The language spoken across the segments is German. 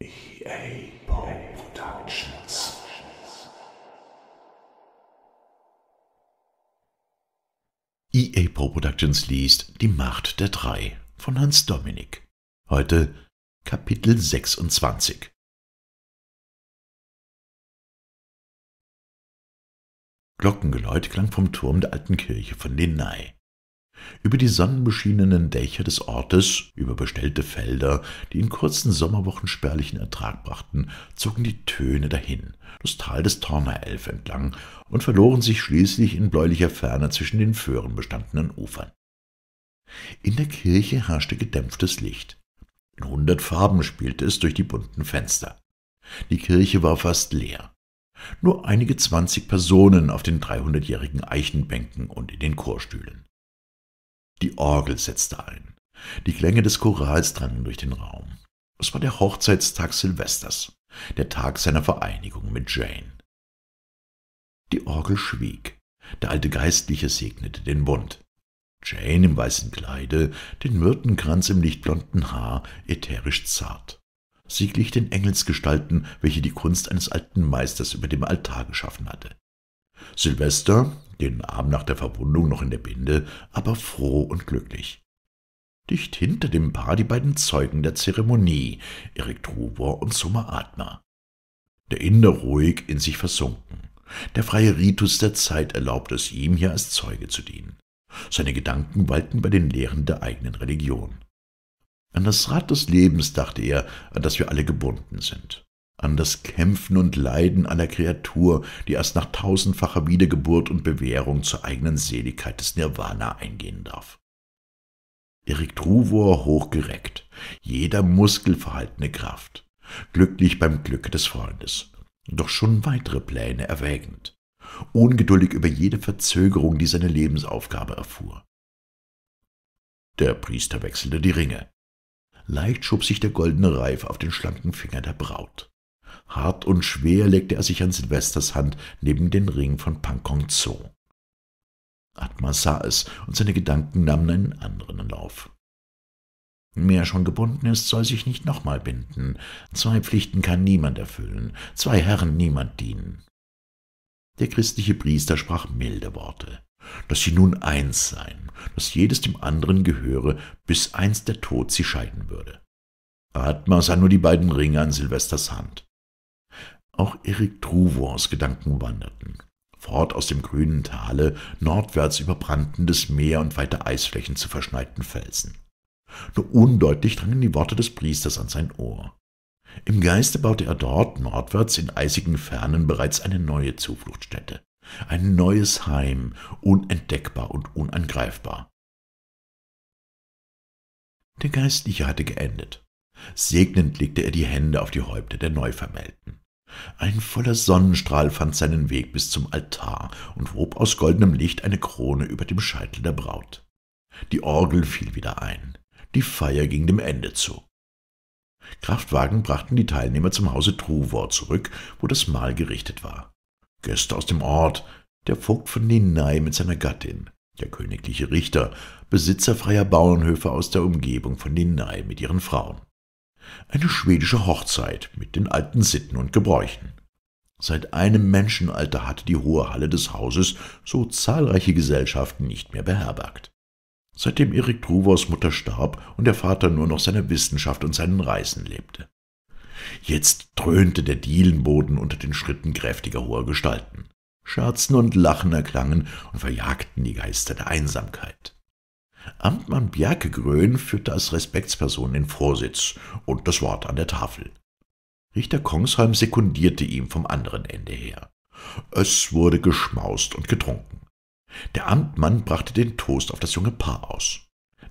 EA Productions. EA Pro Productions liest Die Macht der Drei von Hans Dominik. Heute Kapitel 26. Glockengeläut klang vom Turm der alten Kirche von Lenai über die sonnenbeschienenen Dächer des Ortes, über bestellte Felder, die in kurzen Sommerwochen spärlichen Ertrag brachten, zogen die Töne dahin, das Tal des Tornaelf entlang und verloren sich schließlich in bläulicher Ferne zwischen den Föhren bestandenen Ufern. In der Kirche herrschte gedämpftes Licht. In hundert Farben spielte es durch die bunten Fenster. Die Kirche war fast leer. Nur einige zwanzig Personen auf den dreihundertjährigen Eichenbänken und in den Chorstühlen. Die Orgel setzte ein. Die Klänge des Chorals drangen durch den Raum. Es war der Hochzeitstag Silvesters, der Tag seiner Vereinigung mit Jane. Die Orgel schwieg. Der alte Geistliche segnete den Bund. Jane im weißen Kleide, den Myrtenkranz im lichtblonden Haar, ätherisch zart. Sie glich den Engelsgestalten, welche die Kunst eines alten Meisters über dem Altar geschaffen hatte. Silvester, den Arm nach der Verwundung noch in der Binde, aber froh und glücklich. Dicht hinter dem Paar die beiden Zeugen der Zeremonie, Erik Trubor und Summa Atma. Der Inder ruhig in sich versunken. Der freie Ritus der Zeit erlaubt es ihm, hier als Zeuge zu dienen. Seine Gedanken walten bei den Lehren der eigenen Religion. An das Rad des Lebens dachte er, an das wir alle gebunden sind an das Kämpfen und Leiden einer Kreatur, die erst nach tausendfacher Wiedergeburt und Bewährung zur eigenen Seligkeit des Nirvana eingehen darf. Erik Truvor hochgereckt, jeder Muskel verhaltene Kraft, glücklich beim Glück des Freundes, doch schon weitere Pläne erwägend, ungeduldig über jede Verzögerung, die seine Lebensaufgabe erfuhr. Der Priester wechselte die Ringe. Leicht schob sich der goldene Reif auf den schlanken Finger der Braut. Hart und schwer legte er sich an Silvesters Hand neben den Ring von Pankong Zo. Atma sah es, und seine Gedanken nahmen einen anderen Lauf. Wer schon gebunden ist, soll sich nicht nochmal binden. Zwei Pflichten kann niemand erfüllen, zwei Herren niemand dienen. Der christliche Priester sprach milde Worte, dass sie nun eins seien, dass jedes dem anderen gehöre, bis einst der Tod sie scheiden würde. Atma sah nur die beiden Ringe an Silvesters Hand auch Erik Truvors Gedanken wanderten. Fort aus dem grünen Tale, nordwärts über brandendes Meer und weite Eisflächen zu verschneiten Felsen. Nur undeutlich drangen die Worte des Priesters an sein Ohr. Im Geiste baute er dort, nordwärts, in eisigen Fernen bereits eine neue Zufluchtsstätte, ein neues Heim, unentdeckbar und unangreifbar. Der Geistliche hatte geendet. Segnend legte er die Hände auf die Häupter der Neuvermählten. Ein voller Sonnenstrahl fand seinen Weg bis zum Altar und hob aus goldenem Licht eine Krone über dem Scheitel der Braut. Die Orgel fiel wieder ein. Die Feier ging dem Ende zu. Kraftwagen brachten die Teilnehmer zum Hause Truvor zurück, wo das Mahl gerichtet war. Gäste aus dem Ort, der Vogt von Ninai mit seiner Gattin, der königliche Richter, Besitzer freier Bauernhöfe aus der Umgebung von Ninai mit ihren Frauen. Eine schwedische Hochzeit mit den alten Sitten und Gebräuchen. Seit einem Menschenalter hatte die hohe Halle des Hauses so zahlreiche Gesellschaften nicht mehr beherbergt. Seitdem Erik Truvors Mutter starb und der Vater nur noch seiner Wissenschaft und seinen Reisen lebte. Jetzt dröhnte der Dielenboden unter den Schritten kräftiger hoher Gestalten. Scherzen und Lachen erklangen und verjagten die Geister der Einsamkeit. Amtmann Bjerkegrön führte als Respektsperson den Vorsitz und das Wort an der Tafel. Richter Kongsheim sekundierte ihm vom anderen Ende her. Es wurde geschmaust und getrunken. Der Amtmann brachte den Toast auf das junge Paar aus.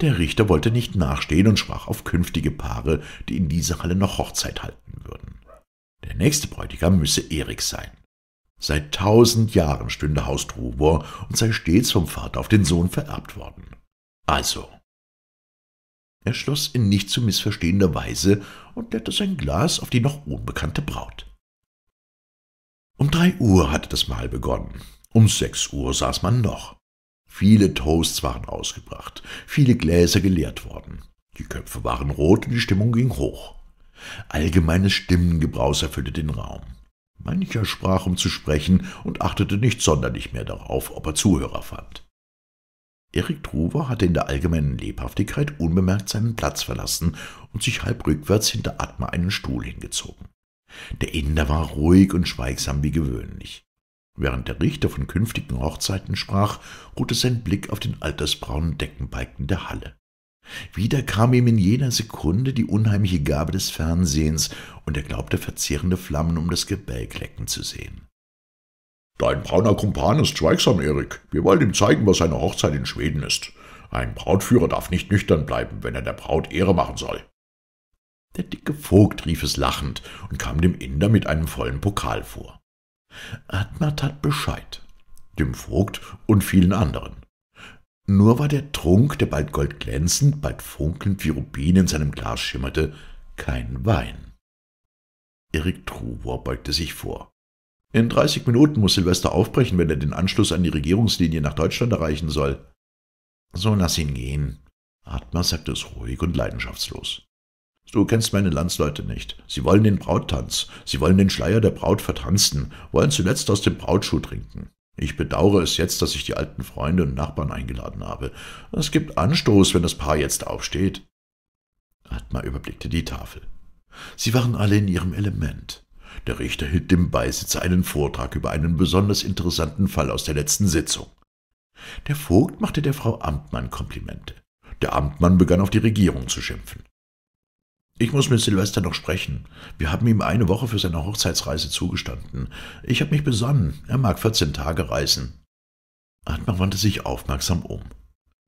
Der Richter wollte nicht nachstehen und sprach auf künftige Paare, die in dieser Halle noch Hochzeit halten würden. Der nächste Bräutigam müsse Erik sein. Seit tausend Jahren stünde Haus Trubor und sei stets vom Vater auf den Sohn vererbt worden. Also. Er schloss in nicht zu missverstehender Weise und leerte sein Glas auf die noch unbekannte Braut. Um drei Uhr hatte das Mahl begonnen. Um sechs Uhr saß man noch. Viele Toasts waren ausgebracht, viele Gläser geleert worden. Die Köpfe waren rot und die Stimmung ging hoch. Allgemeines Stimmengebraus erfüllte den Raum. Mancher sprach, um zu sprechen, und achtete nicht sonderlich mehr darauf, ob er Zuhörer fand. Erik Truver hatte in der allgemeinen Lebhaftigkeit unbemerkt seinen Platz verlassen und sich halb rückwärts hinter Atma einen Stuhl hingezogen. Der Inder war ruhig und schweigsam wie gewöhnlich. Während der Richter von künftigen Hochzeiten sprach, ruhte sein Blick auf den altersbraunen Deckenbalken der Halle. Wieder kam ihm in jener Sekunde die unheimliche Gabe des Fernsehens, und er glaubte verzehrende Flammen um das Gebälk lecken zu sehen. Dein brauner Kumpan ist schweigsam, Erik. Wir wollen ihm zeigen, was eine Hochzeit in Schweden ist. Ein Brautführer darf nicht nüchtern bleiben, wenn er der Braut Ehre machen soll. Der dicke Vogt rief es lachend und kam dem Inder mit einem vollen Pokal vor. Adna tat Bescheid, dem Vogt und vielen anderen. Nur war der Trunk, der bald goldglänzend, bald funkelnd wie Rubin in seinem Glas schimmerte, kein Wein. Erik Truvor beugte sich vor. In 30 Minuten muss Silvester aufbrechen, wenn er den Anschluss an die Regierungslinie nach Deutschland erreichen soll. So lass ihn gehen. Atma sagte es ruhig und leidenschaftslos. Du kennst meine Landsleute nicht. Sie wollen den Brauttanz, sie wollen den Schleier der Braut vertanzten, wollen zuletzt aus dem Brautschuh trinken. Ich bedauere es jetzt, dass ich die alten Freunde und Nachbarn eingeladen habe. Es gibt Anstoß, wenn das Paar jetzt aufsteht. Atma überblickte die Tafel. Sie waren alle in ihrem Element. Der Richter hielt dem Beisitzer einen Vortrag über einen besonders interessanten Fall aus der letzten Sitzung. Der Vogt machte der Frau Amtmann Komplimente. Der Amtmann begann auf die Regierung zu schimpfen. Ich muss mit Silvester noch sprechen. Wir haben ihm eine Woche für seine Hochzeitsreise zugestanden. Ich habe mich besonnen. Er mag vierzehn Tage reisen. Atma wandte sich aufmerksam um.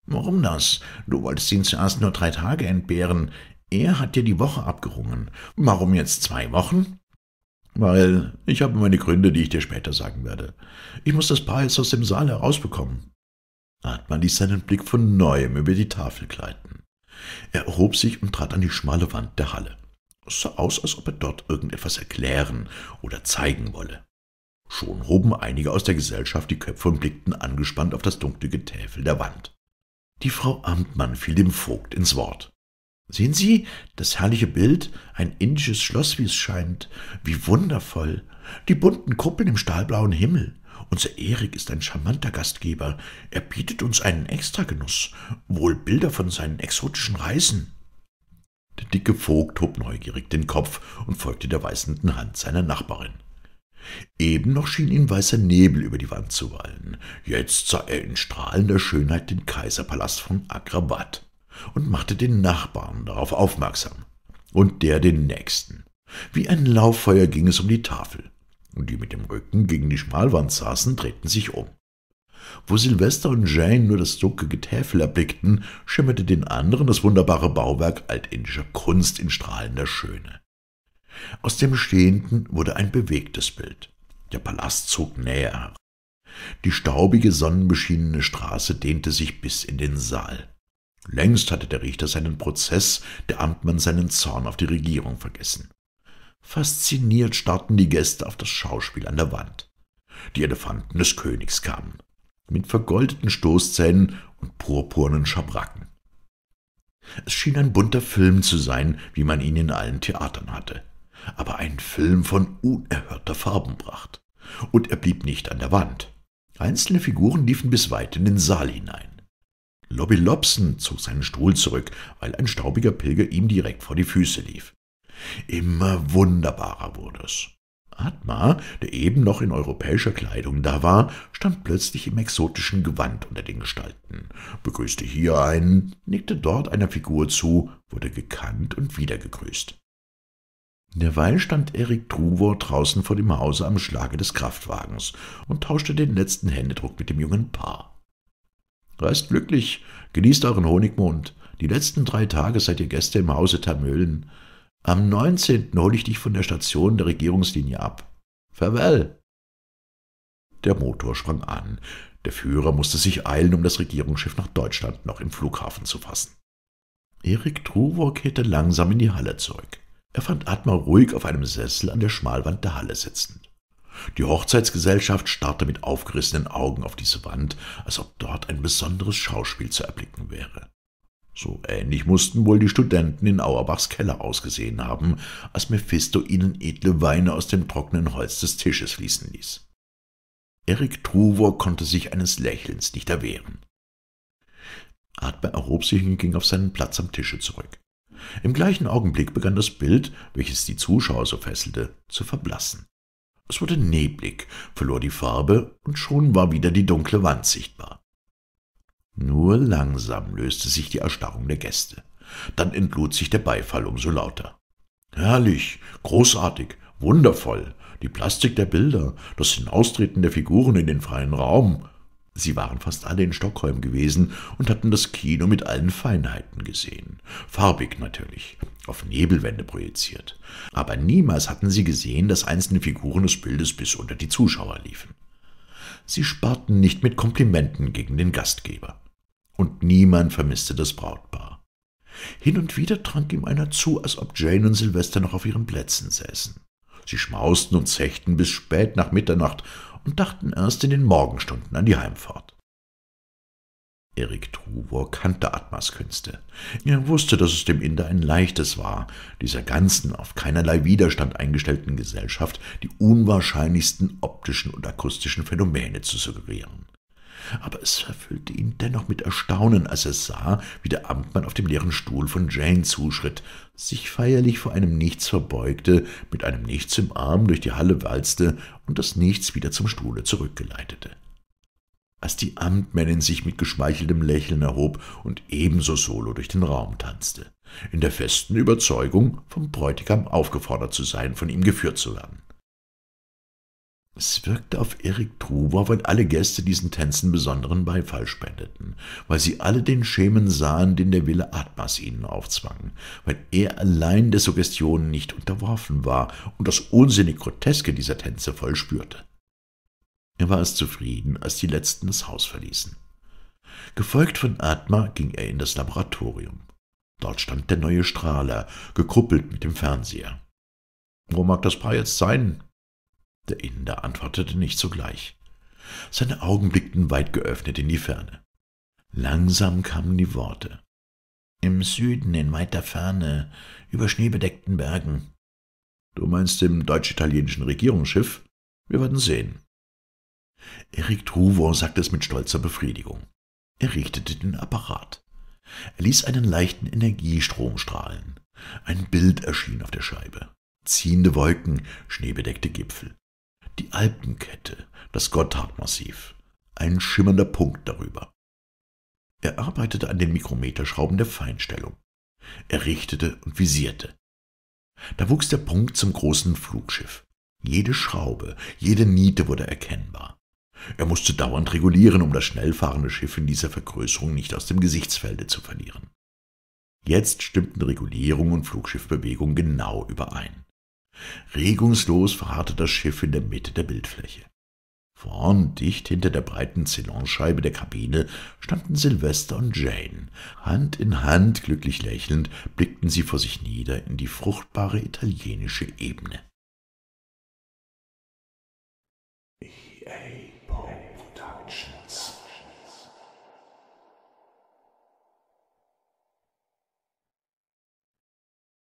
Warum das? Du wolltest ihn zuerst nur drei Tage entbehren. Er hat dir die Woche abgerungen. Warum jetzt zwei Wochen? Weil ich habe meine Gründe, die ich dir später sagen werde. Ich muss das Paar jetzt aus dem Saal herausbekommen. Hartmann ließ seinen Blick von neuem über die Tafel gleiten. Er erhob sich und trat an die schmale Wand der Halle. Es sah aus, als ob er dort irgendetwas erklären oder zeigen wolle. Schon hoben einige aus der Gesellschaft die Köpfe und blickten angespannt auf das dunkle Getäfel der Wand. Die Frau Amtmann fiel dem Vogt ins Wort. Sehen Sie das herrliche Bild, ein indisches Schloss, wie es scheint. Wie wundervoll. Die bunten Kuppeln im stahlblauen Himmel. Unser Erik ist ein charmanter Gastgeber. Er bietet uns einen Extragenuss, wohl Bilder von seinen exotischen Reisen. Der dicke Vogt hob neugierig den Kopf und folgte der weißenden Hand seiner Nachbarin. Eben noch schien ihm weißer Nebel über die Wand zu wallen. Jetzt sah er in strahlender Schönheit den Kaiserpalast von Agrabad und machte den Nachbarn darauf aufmerksam. Und der den nächsten. Wie ein Lauffeuer ging es um die Tafel. Und die mit dem Rücken gegen die Schmalwand saßen, drehten sich um. Wo Silvester und Jane nur das dunkle Getäfel erblickten, schimmerte den anderen das wunderbare Bauwerk altindischer Kunst in strahlender Schöne. Aus dem Stehenden wurde ein bewegtes Bild. Der Palast zog näher. Die staubige, sonnenbeschienene Straße dehnte sich bis in den Saal. Längst hatte der Richter seinen Prozess, der Amtmann seinen Zorn auf die Regierung vergessen. Fasziniert starrten die Gäste auf das Schauspiel an der Wand. Die Elefanten des Königs kamen, mit vergoldeten Stoßzähnen und purpurnen Schabracken. Es schien ein bunter Film zu sein, wie man ihn in allen Theatern hatte, aber ein Film von unerhörter Farbenpracht. Und er blieb nicht an der Wand. Einzelne Figuren liefen bis weit in den Saal hinein. Lobby Lobson zog seinen Stuhl zurück, weil ein staubiger Pilger ihm direkt vor die Füße lief. Immer wunderbarer wurde es. Atma, der eben noch in europäischer Kleidung da war, stand plötzlich im exotischen Gewand unter den Gestalten, begrüßte hier einen, nickte dort einer Figur zu, wurde gekannt und wieder gegrüßt. Derweil stand Erik Truvor draußen vor dem Hause am Schlage des Kraftwagens und tauschte den letzten Händedruck mit dem jungen Paar. Reist glücklich, genießt euren Honigmond. Die letzten drei Tage seid ihr Gäste im Hause Tamölen. Am 19. hole ich dich von der Station der Regierungslinie ab. Farewell! Der Motor sprang an. Der Führer musste sich eilen, um das Regierungsschiff nach Deutschland noch im Flughafen zu fassen. Erik Truvor kehrte langsam in die Halle zurück. Er fand Atma ruhig auf einem Sessel an der Schmalwand der Halle sitzend. Die Hochzeitsgesellschaft starrte mit aufgerissenen Augen auf diese Wand, als ob dort ein besonderes Schauspiel zu erblicken wäre. So ähnlich mussten wohl die Studenten in Auerbachs Keller ausgesehen haben, als Mephisto ihnen edle Weine aus dem trockenen Holz des Tisches fließen ließ. Erik Truvor konnte sich eines Lächelns nicht erwehren. Adler erhob sich und ging auf seinen Platz am Tische zurück. Im gleichen Augenblick begann das Bild, welches die Zuschauer so fesselte, zu verblassen. Es wurde neblig, verlor die Farbe und schon war wieder die dunkle Wand sichtbar. Nur langsam löste sich die Erstarrung der Gäste. Dann entlud sich der Beifall umso lauter. Herrlich, großartig, wundervoll, die Plastik der Bilder, das Hinaustreten der Figuren in den freien Raum, Sie waren fast alle in Stockholm gewesen und hatten das Kino mit allen Feinheiten gesehen. Farbig natürlich, auf Nebelwände projiziert. Aber niemals hatten sie gesehen, dass einzelne Figuren des Bildes bis unter die Zuschauer liefen. Sie sparten nicht mit Komplimenten gegen den Gastgeber. Und niemand vermisste das Brautpaar. Hin und wieder trank ihm einer zu, als ob Jane und Sylvester noch auf ihren Plätzen säßen. Sie schmausten und zechten bis spät nach Mitternacht und dachten erst in den Morgenstunden an die Heimfahrt. Erik Truvor kannte Atmas Künste. Er wusste, dass es dem Inder ein leichtes war, dieser ganzen, auf keinerlei Widerstand eingestellten Gesellschaft die unwahrscheinlichsten optischen und akustischen Phänomene zu suggerieren aber es erfüllte ihn dennoch mit Erstaunen, als er sah, wie der Amtmann auf dem leeren Stuhl von Jane zuschritt, sich feierlich vor einem Nichts verbeugte, mit einem Nichts im Arm durch die Halle walzte und das Nichts wieder zum Stuhle zurückgeleitete. Als die Amtmännin sich mit geschmeicheltem Lächeln erhob und ebenso solo durch den Raum tanzte, in der festen Überzeugung, vom Bräutigam aufgefordert zu sein, von ihm geführt zu werden. Es wirkte auf Erik Truber, weil alle Gäste diesen Tänzen besonderen Beifall spendeten, weil sie alle den Schemen sahen, den der Wille Atmas ihnen aufzwang, weil er allein der Suggestion nicht unterworfen war und das unsinnig Groteske dieser Tänze voll spürte. Er war es zufrieden, als die Letzten das Haus verließen. Gefolgt von Atma ging er in das Laboratorium. Dort stand der neue Strahler, gekuppelt mit dem Fernseher. Wo mag das Paar jetzt sein? Der Inder antwortete nicht sogleich. Seine Augen blickten weit geöffnet in die Ferne. Langsam kamen die Worte. Im Süden, in weiter Ferne, über schneebedeckten Bergen. Du meinst im deutsch-italienischen Regierungsschiff? Wir werden sehen. Erik Truvor sagte es mit stolzer Befriedigung. Er richtete den Apparat. Er ließ einen leichten Energiestrom strahlen. Ein Bild erschien auf der Scheibe. Ziehende Wolken, schneebedeckte Gipfel die Alpenkette, das Gotthardmassiv, ein schimmernder Punkt darüber. Er arbeitete an den Mikrometerschrauben der Feinstellung. Er richtete und visierte. Da wuchs der Punkt zum großen Flugschiff. Jede Schraube, jede Niete wurde erkennbar. Er musste dauernd regulieren, um das schnellfahrende Schiff in dieser Vergrößerung nicht aus dem Gesichtsfelde zu verlieren. Jetzt stimmten Regulierung und Flugschiffbewegung genau überein. Regungslos verharrte das Schiff in der Mitte der Bildfläche. Vorn, dicht hinter der breiten Zylonscheibe der Kabine, standen Sylvester und Jane. Hand in Hand, glücklich lächelnd, blickten sie vor sich nieder in die fruchtbare italienische Ebene.